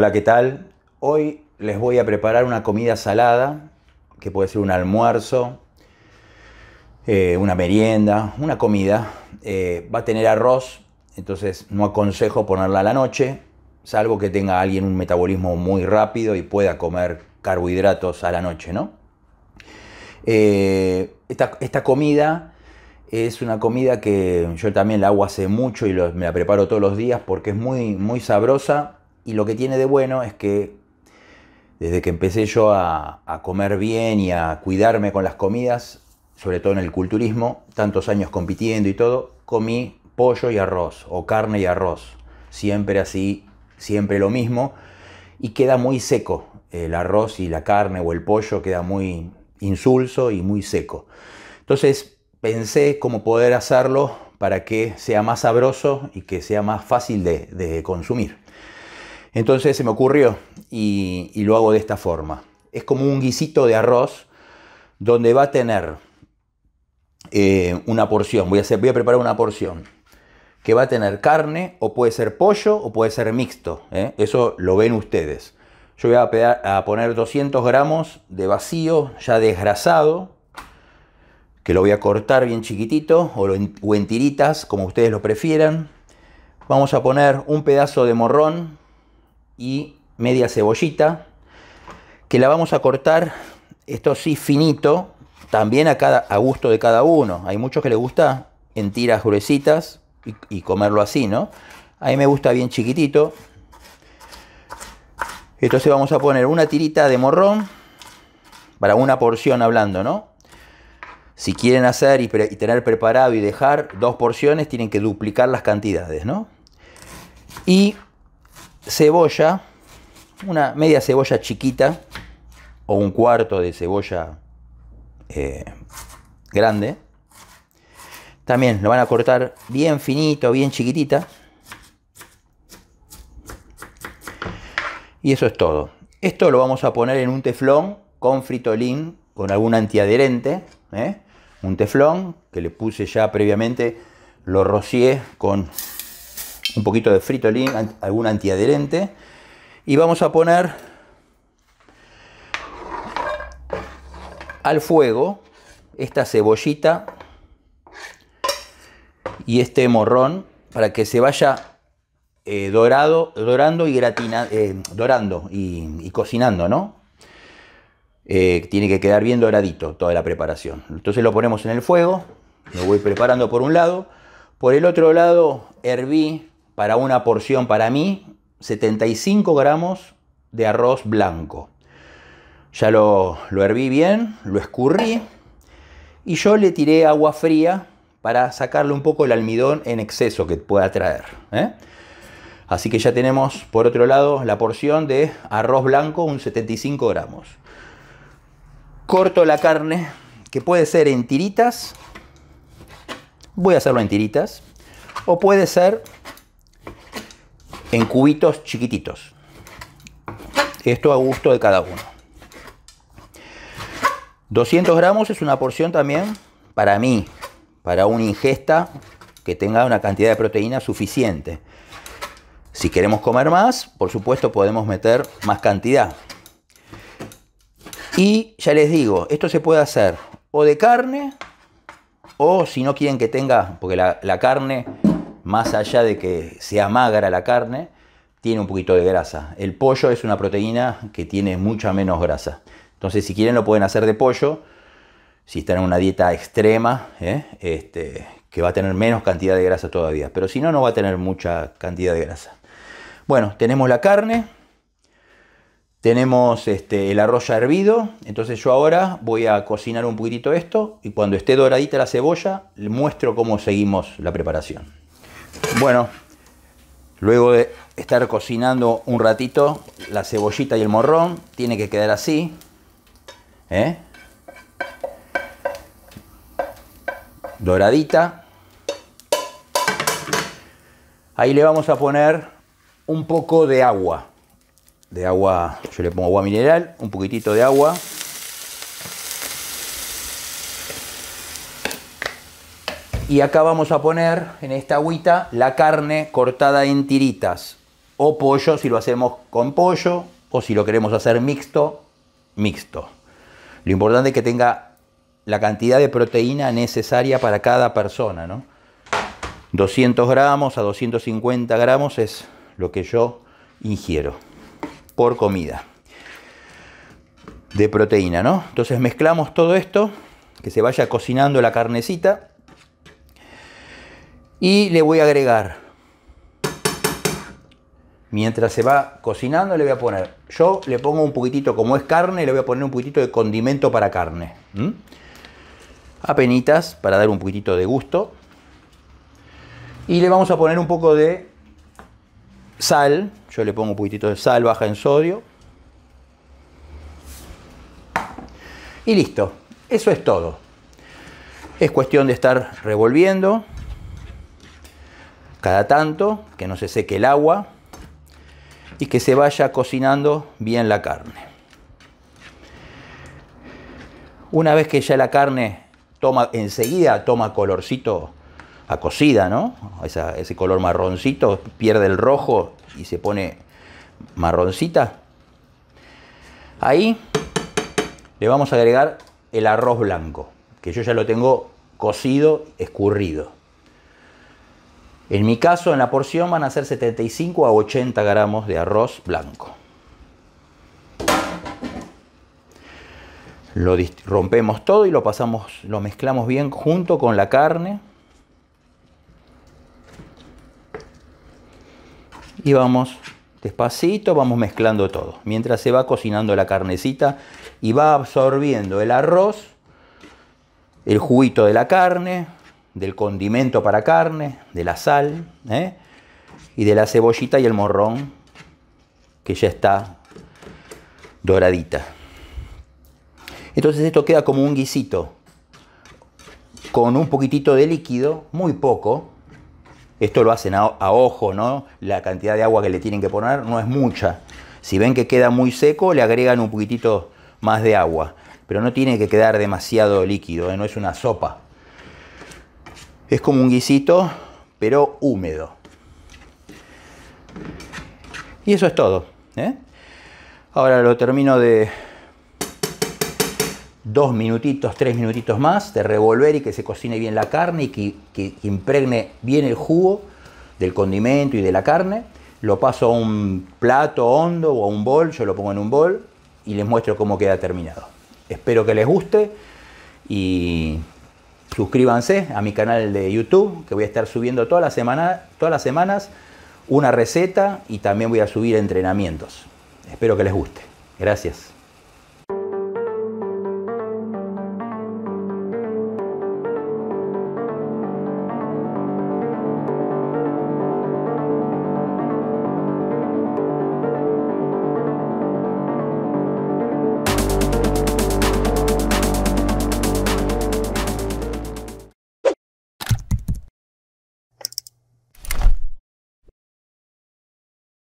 Hola, ¿qué tal? Hoy les voy a preparar una comida salada, que puede ser un almuerzo, eh, una merienda, una comida. Eh, va a tener arroz, entonces no aconsejo ponerla a la noche, salvo que tenga alguien un metabolismo muy rápido y pueda comer carbohidratos a la noche, ¿no? Eh, esta, comida es una comida que yo también la hago hace mucho y me la preparo todos los días porque es muy, muy sabrosa y lo que tiene de bueno es que desde que empecé yo a, comer bien y a cuidarme con las comidas, sobre todo en el culturismo, tantos años compitiendo y todo, comí pollo y arroz o carne y arroz. Siempre así, siempre lo mismo. Y queda muy seco. El arroz y la carne o el pollo queda muy insulso y muy seco. Entonces pensé cómo poder hacerlo para que sea más sabroso y que sea más fácil de consumir. Entonces se me ocurrió y, lo hago de esta forma. Es como un guisito de arroz donde va a tener eh, una porción, voy a, preparar una porción que va a tener carne o puede ser pollo o puede ser mixto. ¿eh? Eso lo ven ustedes. Yo voy a, poner 200 gramos de vacío ya desgrasado, que lo voy a cortar bien chiquitito o, o en tiritas, como ustedes lo prefieran. Vamos a poner un pedazo de morrón y media cebollita, que la vamos a cortar, esto sí, finito, también a, cada, a gusto de cada uno. Hay muchos que les gusta en tiras gruesitas y, comerlo así, ¿no? A mí me gusta bien chiquitito. Entonces vamos a poner una tirita de morrón para una porción hablando, ¿no? Si quieren hacer y, y tener preparado y dejar dos porciones, tienen que duplicar las cantidades, ¿no? Y cebolla, una media cebolla chiquita o un cuarto de cebolla eh, grande. También lo van a cortar bien finito, bien chiquitita. Y eso es todo. Esto lo vamos a poner en un teflón con fritolín, con algún antiadherente. ¿eh? Un teflón que le puse ya previamente, lo rocié con un poquito de fritolín, algún antiadherente. Y vamos a poner al fuego esta cebollita y este morrón para que se vaya eh, dorado, dorando y gratina, eh, dorando y, cocinando, ¿no? Eh, tiene que quedar bien doradito toda la preparación. Entonces lo ponemos en el fuego, lo voy preparando por un lado. Por el otro lado, herví para una porción, para mí, 75 gramos de arroz blanco. Ya lo, lo herví bien, lo escurrí y yo le tiré agua fría para sacarle un poco el almidón en exceso que pueda traer. ¿eh? Así que ya tenemos, por otro lado, la porción de arroz blanco, un 75 gramos. Corto la carne, que puede ser en tiritas, voy a hacerlo en tiritas, o puede ser en cubitos chiquititos. Esto a gusto de cada uno. 200 gramos es una porción también para mí, para una ingesta que tenga una cantidad de proteína suficiente. Si queremos comer más, por supuesto podemos meter más cantidad. Y ya les digo, esto se puede hacer o de carne, o si no quieren que tenga, porque la, la carne más allá de que sea magra la carne, tiene un poquito de grasa. El pollo es una proteína que tiene mucha menos grasa. Entonces, si quieren, lo pueden hacer de pollo. Si están en una dieta extrema, ¿eh? este, que va a tener menos cantidad de grasa todavía. Pero si no, no va a tener mucha cantidad de grasa. Bueno, tenemos la carne. Tenemos este, el arroz hervido. Entonces yo ahora voy a cocinar un poquitito esto. Y cuando esté doradita la cebolla, le muestro cómo seguimos la preparación. Bueno, luego de estar cocinando un ratito, la cebollita y el morrón tiene que quedar así. ¿eh? Doradita. Ahí le vamos a poner un poco de agua. De agua, yo le pongo agua mineral, un poquitito de agua. Y acá vamos a poner en esta agüita la carne cortada en tiritas o pollo si lo hacemos con pollo o si lo queremos hacer mixto, mixto. Lo importante es que tenga la cantidad de proteína necesaria para cada persona, 200 gramos a 250 gramos es lo que yo ingiero por comida de proteína, ¿no? Entonces mezclamos todo esto, que se vaya cocinando la carnecita y le voy a agregar, mientras se va cocinando, le voy a poner, yo le pongo un poquitito, como es carne, le voy a poner un poquitito de condimento para carne. A Apenitas, para dar un poquitito de gusto. Y le vamos a poner un poco de sal, yo le pongo un poquitito de sal baja en sodio. Y listo, eso es todo. Es cuestión de estar revolviendo cada tanto, que no se seque el agua y que se vaya cocinando bien la carne. Una vez que ya la carne toma enseguida toma colorcito a cocida, ¿no? ese color marroncito pierde el rojo y se pone marroncita. Ahí le vamos a agregar el arroz blanco, que yo ya lo tengo cocido, escurrido. En mi caso, en la porción van a ser 75 a 80 gramos de arroz blanco. Lo rompemos todo y lo pasamos, lo mezclamos bien junto con la carne. Y vamos despacito, vamos mezclando todo. Mientras se va cocinando la carnecita y va absorbiendo el arroz, el juguito de la carne, del condimento para carne, de la sal ¿eh? y de la cebollita y el morrón que ya está doradita. Entonces esto queda como un guisito con un poquitito de líquido, muy poco. Esto lo hacen a, ojo, ¿no? La cantidad de agua que le tienen que poner no es mucha. Si ven que queda muy seco, le agregan un poquitito más de agua. Pero no tiene que quedar demasiado líquido, ¿eh? no es una sopa. Es como un guisito, pero húmedo. Y eso es todo. ¿eh? Ahora lo termino de dos minutitos, tres minutitos más, de revolver y que se cocine bien la carne y que, que impregne bien el jugo del condimento y de la carne. Lo paso a un plato hondo o a un bol, yo lo pongo en un bol y les muestro cómo queda terminado. Espero que les guste y Suscríbanse a mi canal de YouTube, que voy a estar subiendo todas las semanas una receta y también voy a subir entrenamientos. Espero que les guste. Gracias.